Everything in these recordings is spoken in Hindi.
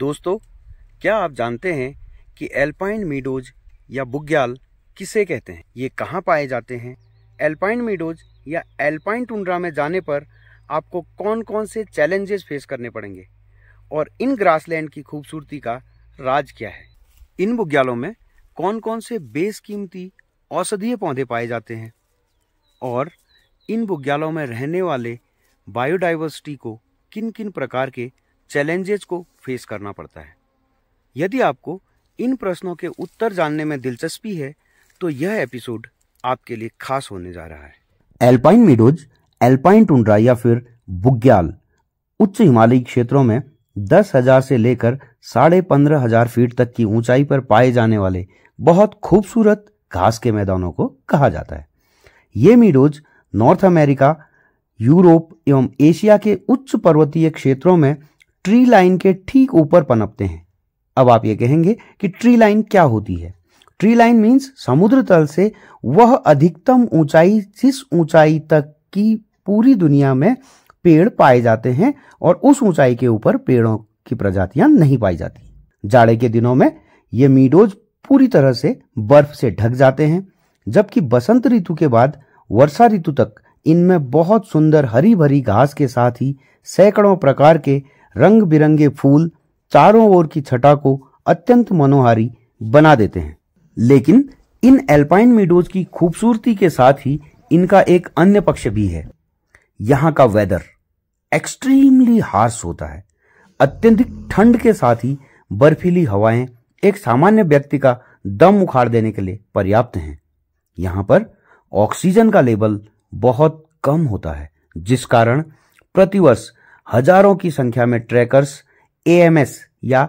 दोस्तों क्या आप जानते हैं कि एल्पाइन मीडोज या बुग्याल किसे कहते हैं ये कहाँ पाए जाते हैं एल्पाइन मीडोज या एल्पाइन टुंड्रा में जाने पर आपको कौन कौन से चैलेंजेस फेस करने पड़ेंगे और इन ग्रासलैंड की खूबसूरती का राज क्या है इन बुग्यालों में कौन कौन से बेसकीमती औषधीय पौधे पाए जाते हैं और इन बुग्यालों में रहने वाले बायोडाइवर्सिटी को किन किन प्रकार के चैलेंजेस को फेस करना पड़ता है यदि आपको इन प्रश्नों के उत्तर जानने में दिलचस्पी है तो यह एपिसोड आपके लिए खास होने जा रहा है एल्पाइन मीडोज एल्पाइन टुंड्रा या फिर बुग्याल उच्च हिमालयी क्षेत्रों में दस हजार से लेकर साढ़े पंद्रह हजार फीट तक की ऊंचाई पर पाए जाने वाले बहुत खूबसूरत घास के मैदानों को कहा जाता है ये मीडोज नॉर्थ अमेरिका यूरोप एवं एशिया के उच्च पर्वतीय क्षेत्रों में ट्री लाइन के ठीक ऊपर पनपते हैं अब आप ये कहेंगे कि ट्री लाइन क्या होती है ट्री लाइन मीन्स समुद्र तल से वह अधिकतम ऊंचाई जिस ऊंचाई तक की पूरी दुनिया में पेड़ पाए जाते हैं और उस ऊंचाई के ऊपर पेड़ों की प्रजातियां नहीं पाई जाती जाड़े के दिनों में ये मीडोज पूरी तरह से बर्फ से ढक जाते हैं जबकि बसंत ऋतु के बाद वर्षा ऋतु तक इनमें बहुत सुंदर हरी भरी घास के साथ ही सैकड़ों प्रकार के रंग बिरंगे फूल चारों ओर की छटा को अत्यंत मनोहारी बना देते हैं लेकिन इन एल्पाइन मीडोज की खूबसूरती के साथ ही इनका एक अन्य पक्ष भी है यहां का वेदर एक्सट्रीमली हार्स होता है अत्यधिक ठंड के साथ ही बर्फीली हवाएं एक सामान्य व्यक्ति का दम उखाड़ देने के लिए पर्याप्त हैं यहाँ पर ऑक्सीजन का लेवल बहुत कम होता है जिस कारण प्रतिवर्ष हजारों की संख्या में ट्रैकर्स एएमएस या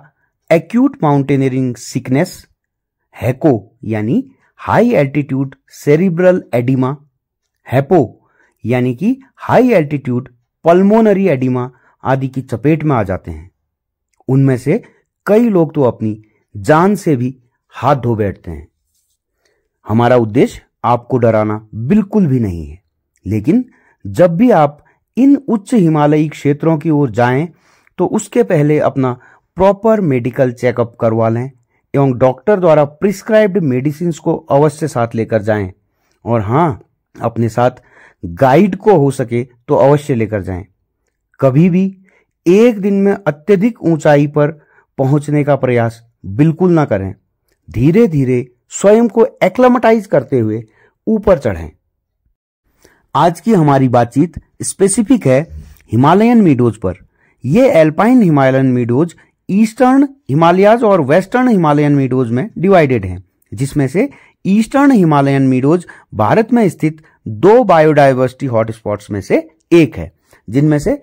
एक्यूट माउंटेनियरिंग सिकनेस हैको यानी हाई एल्टीट्यूड सेरिब्रल एडिमा हैपो यानी कि हाई एल्टीट्यूड पल्मोनरी एडिमा आदि की चपेट में आ जाते हैं उनमें से कई लोग तो अपनी जान से भी हाथ धो बैठते हैं हमारा उद्देश्य आपको डराना बिल्कुल भी नहीं है लेकिन जब भी आप इन उच्च हिमालयी क्षेत्रों की ओर जाएं तो उसके पहले अपना प्रॉपर मेडिकल चेकअप करवा लें एवं डॉक्टर द्वारा प्रिस्क्राइब्ड मेडिसिन को अवश्य साथ लेकर जाएं और हाँ अपने साथ गाइड को हो सके तो अवश्य लेकर जाएं कभी भी एक दिन में अत्यधिक ऊंचाई पर पहुंचने का प्रयास बिल्कुल ना करें धीरे धीरे स्वयं को एक्लमटाइज करते हुए ऊपर चढ़ें आज की हमारी बातचीत स्पेसिफिक है हिमालयन मीडोज पर ये alpine Himalayan meadows eastern Himalayas और वेस्टर्न हिमालयन मीडोज में डिवाइडेड हैं जिसमें से ईस्टर्न हिमालयन मीडोज भारत में स्थित दो बायोडायवर्सिटी हॉटस्पॉट्स में से एक है जिनमें से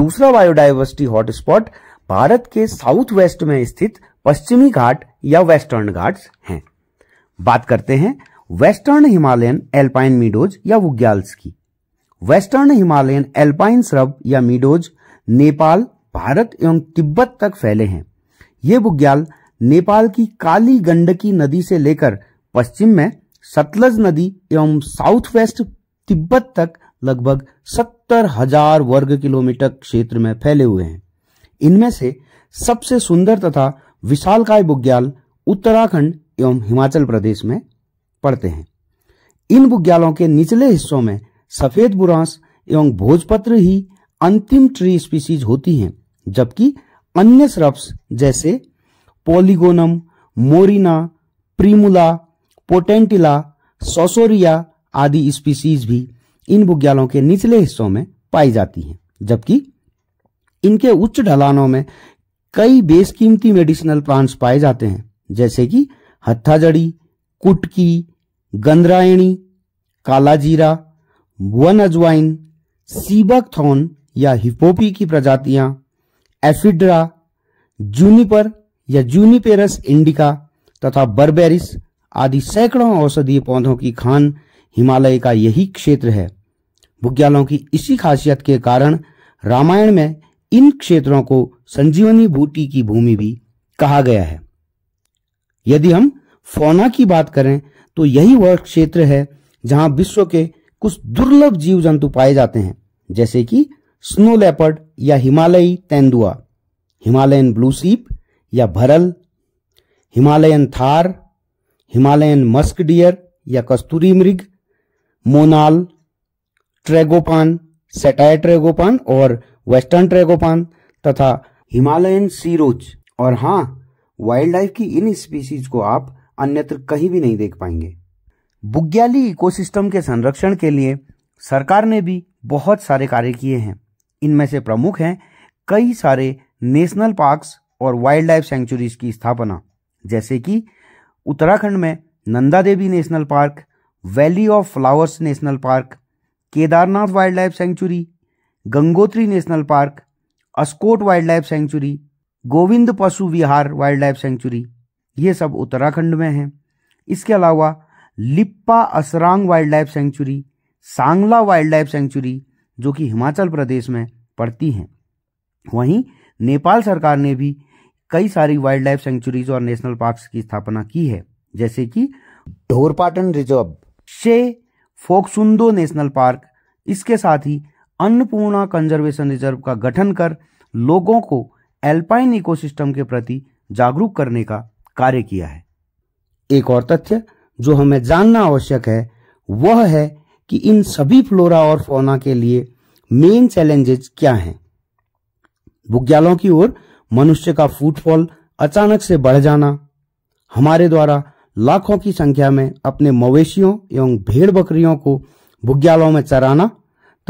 दूसरा बायोडायवर्सिटी हॉटस्पॉट भारत के साउथ वेस्ट में स्थित पश्चिमी घाट या वेस्टर्न घाट्स हैं बात करते हैं वेस्टर्न हिमालयन एल्पाइन मीडोज या वुग्याल्स की वेस्टर्न हिमालयन एल्पाइन श्रब या मीडोज नेपाल भारत एवं तिब्बत तक फैले हैं ये बुग्याल नेपाल की काली गंडकी नदी से लेकर पश्चिम में सतलज नदी एवं साउथ वेस्ट तिब्बत तक लगभग सत्तर हजार वर्ग किलोमीटर क्षेत्र में फैले हुए हैं इनमें से सबसे सुंदर तथा विशालकाय बुग्याल उत्तराखंड एवं हिमाचल प्रदेश में पड़ते हैं इन बुग्यालों के निचले हिस्सों में सफेद बुरांस एवं भोजपत्र ही अंतिम ट्री स्पीसीज होती हैं जबकि अन्य श्रब्स जैसे पॉलीगोनम मोरिना प्रीमुला पोटेंटिला सोसोरिया आदि स्पीसीज भी इन बुग्यालों के निचले हिस्सों में पाई जाती हैं जबकि इनके उच्च ढलानों में कई बेसकीमती मेडिसिनल प्लांट्स पाए जाते हैं जैसे कि हत्थाजड़ी कुटकी गंदरायणी काला जीरा वन अजवाइन थॉन या हिपोपी की प्रजातियां एफिड्रा जूनिपर या जूनिपेरस इंडिका तथा बर्बेरिस आदि सैकड़ों औषधीय पौधों की खान हिमालय का यही क्षेत्र है भुग्यालों की इसी खासियत के कारण रामायण में इन क्षेत्रों को संजीवनी बूटी की भूमि भी कहा गया है यदि हम फोना की बात करें तो यही वह क्षेत्र है जहां विश्व के कुछ दुर्लभ जीव जंतु पाए जाते हैं जैसे कि स्नो लेपर्ड या हिमालयी तेंदुआ हिमालयन ब्लू सीप या भरल Himalayan tahr Himalayan musk deer या कस्तूरी मृग मोनाल ट्रेगोपान सेटाय ट्रेगोपान और वेस्टर्न ट्रेगोपान तथा हिमालयन सीरोज और हाँ वाइल्ड लाइफ की इन स्पीसीज को आप अन्यत्र कहीं भी नहीं देख पाएंगे बुग्याली इकोसिस्टम के संरक्षण के लिए सरकार ने भी बहुत सारे कार्य किए हैं इनमें से प्रमुख हैं कई सारे नेशनल पार्क्स और वाइल्ड लाइफ सेंचुरीज की स्थापना जैसे कि उत्तराखंड में Nanda Devi national park valley of flowers national park Kedarnath wildlife sanctuary Gangotri national park Askot wildlife sanctuary Govind Pashu Vihar wild wildlife century ये सब उत्तराखंड में है इसके अलावा Lippa Asrang wildlife sanctuary Sangla wildlife sanctuary जो कि हिमाचल प्रदेश में पड़ती हैं वहीं नेपाल सरकार ने भी कई सारी वाइल्ड लाइफ सेंचुरीज और नेशनल पार्क्स की स्थापना की है जैसे कि ढोरपाटन रिजर्व शे फोक्सुंदो नेशनल पार्क इसके साथ ही अन्नपूर्णा कंजर्वेशन रिजर्व का गठन कर लोगों को एल्पाइन इकोसिस्टम के प्रति जागरूक करने का कार्य किया है एक और तथ्य जो हमें जानना आवश्यक है वह है कि इन सभी फ्लोरा और फोना के लिए मेन चैलेंजेस क्या हैं बुग्यालों की ओर मनुष्य का फूटफॉल अचानक से बढ़ जाना हमारे द्वारा लाखों की संख्या में अपने मवेशियों एवं भेड़ बकरियों को बुग्यालों में चराना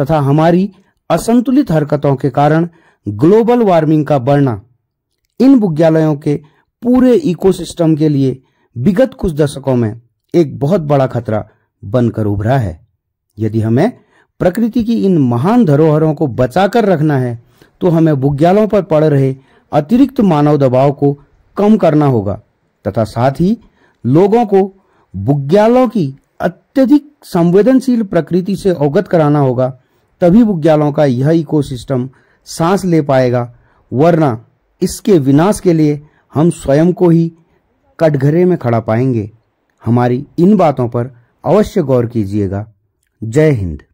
तथा हमारी असंतुलित हरकतों के कारण ग्लोबल वार्मिंग का बढ़ना इन बुग्यालयों के पूरे इकोसिस्टम के लिए विगत कुछ दशकों में एक बहुत बड़ा खतरा बनकर उभरा है यदि हमें प्रकृति की इन महान धरोहरों को बचाकर रखना है तो हमें बुग्यालों पर पड़ रहे अतिरिक्त मानव दबाव को कम करना होगा तथा साथ ही लोगों को बुग्यालों की अत्यधिक संवेदनशील प्रकृति से अवगत कराना होगा तभी बुग्यालों का यह इकोसिस्टम सांस ले पाएगा वरना इसके विनाश के लिए हम स्वयं को ही कटघरे में खड़ा पाएंगे हमारी इन बातों पर अवश्य गौर कीजिएगा जय हिंद